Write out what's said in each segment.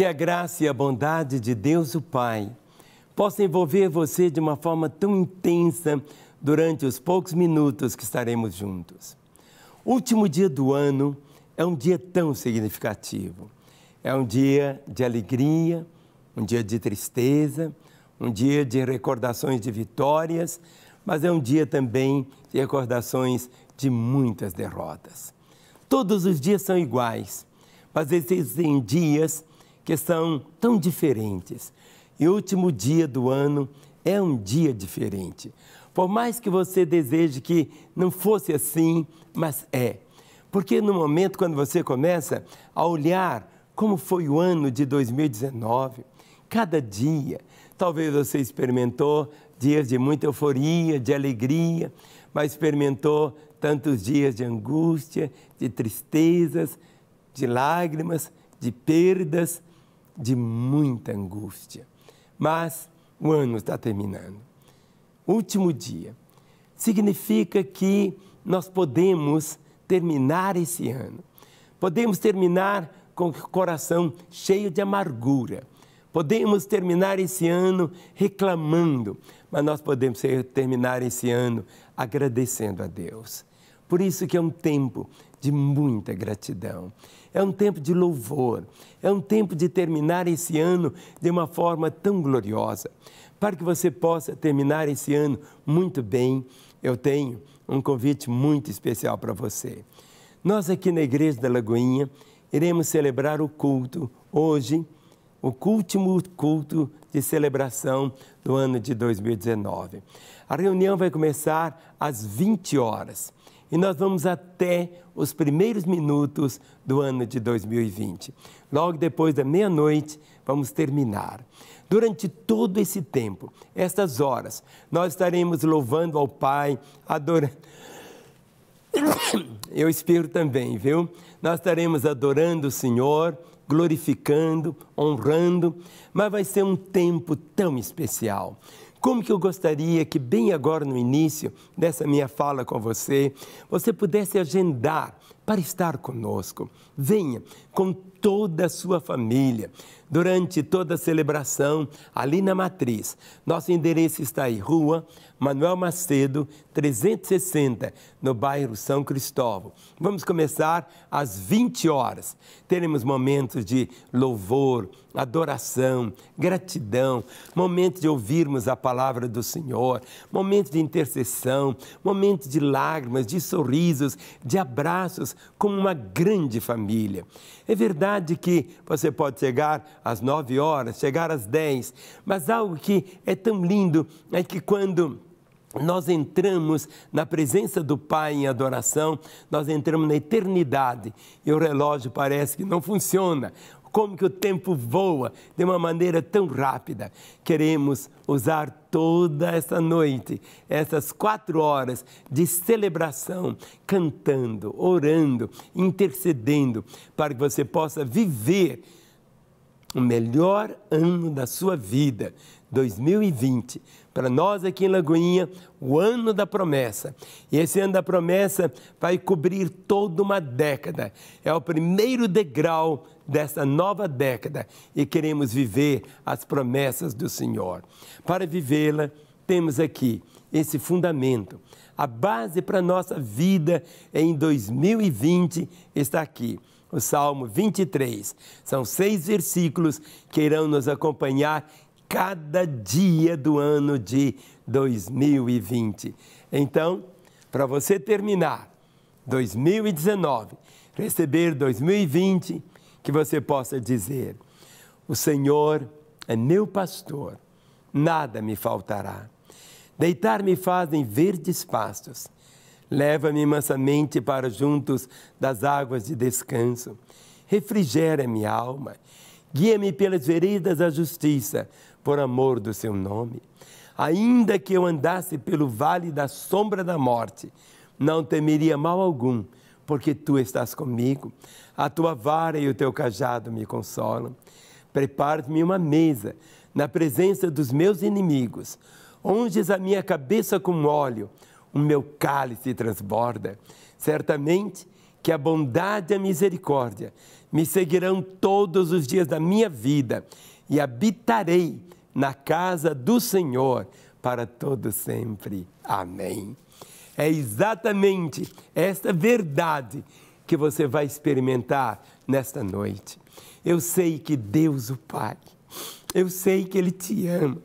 Que a graça e a bondade de Deus, o Pai, possa envolver você de uma forma tão intensa durante os poucos minutos que estaremos juntos. último dia do ano é um dia tão significativo. É um dia de alegria, um dia de tristeza, um dia de recordações de vitórias, mas é um dia também de recordações de muitas derrotas. Todos os dias são iguais, mas existem dias que são tão diferentes. E o último dia do ano é um dia diferente. Por mais que você deseje que não fosse assim, mas é. Porque no momento quando você começa a olhar como foi o ano de 2019, cada dia, talvez você experimentou dias de muita euforia, de alegria, mas experimentou tantos dias de angústia, de tristezas, de lágrimas, de perdas, de muita angústia. Mas o ano está terminando. Último dia. Significa que nós podemos terminar esse ano. Podemos terminar com o coração cheio de amargura. Podemos terminar esse ano reclamando, mas nós podemos terminar esse ano agradecendo a Deus. Por isso que é um tempo de muita gratidão. É um tempo de louvor, é um tempo de terminar esse ano de uma forma tão gloriosa. Para que você possa terminar esse ano muito bem, eu tenho um convite muito especial para você. Nós aqui na Igreja da Lagoinha iremos celebrar o culto hoje, o último culto de celebração do ano de 2019. A reunião vai começar às 20 horas e nós vamos até os primeiros minutos do ano de 2020. Logo depois da meia-noite, vamos terminar. Durante todo esse tempo, estas horas, nós estaremos louvando ao Pai, adorando. Eu espero também, viu? Nós estaremos adorando o Senhor, glorificando, honrando, mas vai ser um tempo tão especial. Como que eu gostaria que, bem agora no início dessa minha fala com você, você pudesse agendar para estar conosco. Venha com toda a sua família durante toda a celebração ali na Matriz. Nosso endereço está aí, Rua Manuel Macedo, 360, no bairro São Cristóvão. Vamos começar às 20 horas. Teremos momentos de louvor, adoração, gratidão, momento de ouvirmos a palavra do Senhor, momento de intercessão, momento de lágrimas, de sorrisos, de abraços, como uma grande família. É verdade que você pode chegar às nove horas, chegar às dez, mas algo que é tão lindo é que quando nós entramos na presença do Pai em adoração, nós entramos na eternidade e o relógio parece que não funciona. Como que o tempo voa de uma maneira tão rápida? Queremos usar toda essa noite, essas quatro horas de celebração, cantando, orando, intercedendo, para que você possa viver o melhor ano da sua vida, 2020. Para nós aqui em Lagoinha, o ano da promessa. E esse ano da promessa vai cobrir toda uma década. É o primeiro degrau dessa nova década e queremos viver as promessas do Senhor. Para vivê-la, temos aqui esse fundamento. A base para a nossa vida em 2020 está aqui o Salmo 23. São seis versículos que irão nos acompanhar cada dia do ano de 2020. Então, para você terminar 2019, receber 2020, que você possa dizer: O Senhor é meu pastor, nada me faltará. Deitar-me fazem verdes pastos Leva-me mansamente para juntos das águas de descanso. Refrigera minha alma. Guia-me pelas veredas da justiça, por amor do seu nome. Ainda que eu andasse pelo vale da sombra da morte, não temeria mal algum, porque tu estás comigo. A tua vara e o teu cajado me consolam. Prepare-me uma mesa na presença dos meus inimigos. onges a minha cabeça com óleo o meu cálice transborda. Certamente que a bondade e a misericórdia me seguirão todos os dias da minha vida e habitarei na casa do Senhor para todo sempre. Amém. É exatamente esta verdade que você vai experimentar nesta noite. Eu sei que Deus o Pai, eu sei que Ele te ama.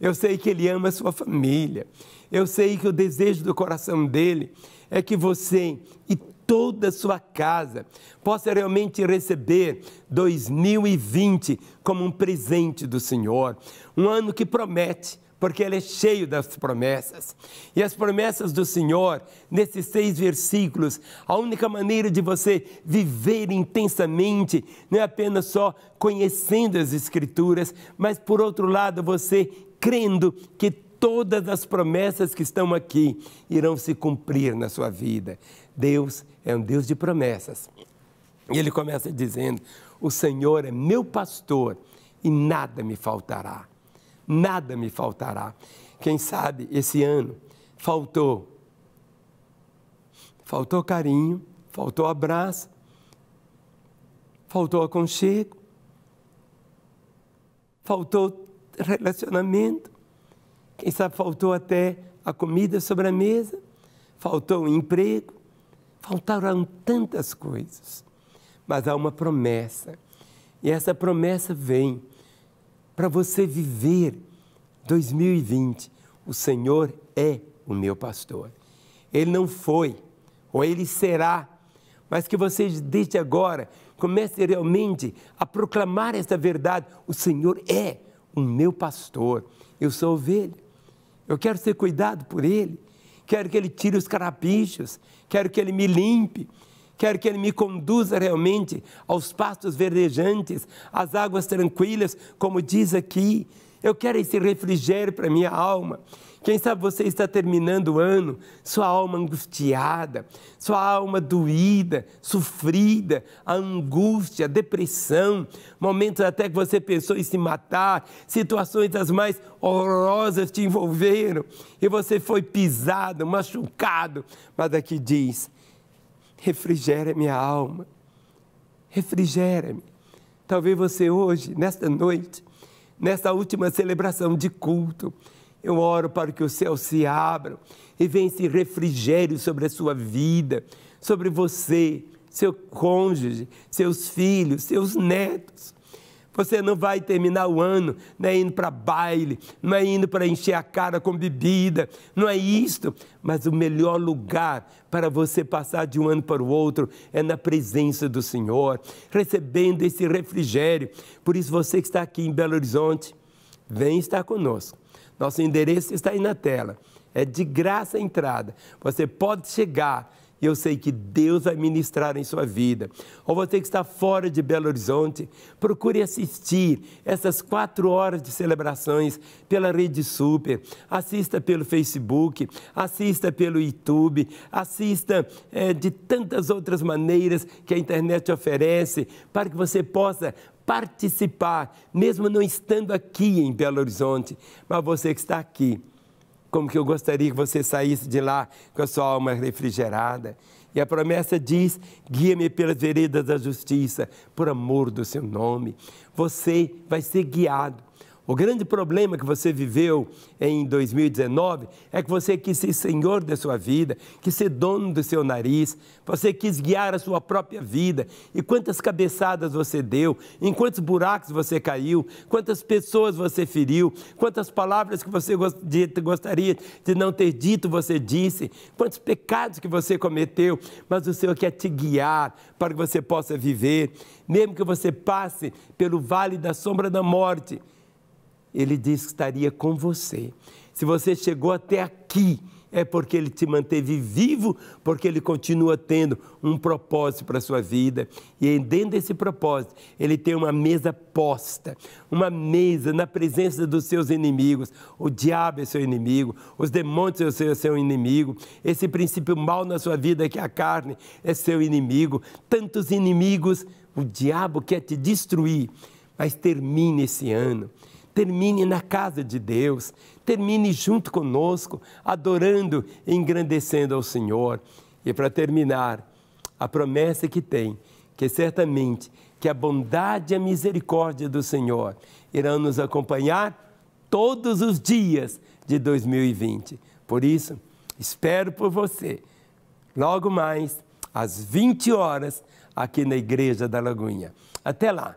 Eu sei que ele ama a sua família. Eu sei que o desejo do coração dele é que você e toda a sua casa possa realmente receber 2020 como um presente do Senhor, um ano que promete. Porque ele é cheio das promessas. E as promessas do Senhor, nesses seis versículos, a única maneira de você viver intensamente, não é apenas só conhecendo as Escrituras, mas por outro lado, você crendo que todas as promessas que estão aqui irão se cumprir na sua vida. Deus é um Deus de promessas. E ele começa dizendo: O Senhor é meu pastor e nada me faltará. Nada me faltará. Quem sabe esse ano faltou. Faltou carinho, faltou abraço, faltou aconchego, faltou relacionamento. Quem sabe faltou até a comida sobre a mesa, faltou o emprego, faltaram tantas coisas. Mas há uma promessa. E essa promessa vem para você viver 2020. O Senhor é o meu pastor. Ele não foi, ou ele será, mas que vocês desde agora comece realmente a proclamar essa verdade. O Senhor é o meu pastor, eu sou ovelha, eu quero ser cuidado por ele, quero que ele tire os carapichos, quero que ele me limpe, quero que ele me conduza realmente aos pastos verdejantes, às águas tranquilas, como diz aqui. Eu quero esse refrigério para minha alma. Quem sabe você está terminando o ano, sua alma angustiada, sua alma doída, sofrida, a angústia, a depressão, momentos até que você pensou em se matar, situações as mais horrorosas te envolveram e você foi pisado, machucado. Mas aqui diz: refrigera minha alma, refrigera-me. Talvez você hoje, nesta noite, nesta última celebração de culto, eu oro para que os céus se abram e venha esse refrigério sobre a sua vida, sobre você, seu cônjuge, seus filhos, seus netos. Você não vai terminar o ano não é indo para baile, não é indo para encher a cara com bebida, não é isto. Mas o melhor lugar para você passar de um ano para o outro é na presença do Senhor, recebendo esse refrigério. Por isso, você que está aqui em Belo Horizonte, vem estar conosco. Nosso endereço está aí na tela. É de graça a entrada. Você pode chegar e eu sei que Deus vai ministrar em sua vida. Ou você que está fora de Belo Horizonte, procure assistir essas quatro horas de celebrações pela Rede Super. Assista pelo Facebook, assista pelo YouTube, assista é, de tantas outras maneiras que a internet oferece para que você possa participar, mesmo não estando aqui em Belo Horizonte, mas você que está aqui. Como que eu gostaria que você saísse de lá com a sua alma refrigerada. E a promessa diz: guia-me pelas veredas da justiça, por amor do seu nome. Você vai ser guiado. O grande problema que você viveu em 2019 é que você quis ser senhor da sua vida, quis ser dono do seu nariz, você quis guiar a sua própria vida. E quantas cabeçadas você deu, em quantos buracos você caiu, quantas pessoas você feriu, quantas palavras que você gostaria de não ter dito, você disse, quantos pecados que você cometeu. Mas o Senhor quer te guiar para que você possa viver, mesmo que você passe pelo vale da sombra da morte ele diz que estaria com você. Se você chegou até aqui, é porque ele te manteve vivo, porque ele continua tendo um propósito para a sua vida. E dentro desse propósito, ele tem uma mesa posta, uma mesa na presença dos seus inimigos. O diabo é seu inimigo, os demônios são é seu inimigo, esse princípio mal na sua vida, é que é a carne, é seu inimigo. Tantos inimigos, o diabo quer te destruir, mas termine esse ano termine na casa de Deus, termine junto conosco, adorando e engrandecendo ao Senhor. E para terminar, a promessa que tem, que certamente que a bondade e a misericórdia do Senhor irão nos acompanhar todos os dias de 2020. Por isso, espero por você. Logo mais, às 20 horas, aqui na Igreja da Lagoinha. Até lá!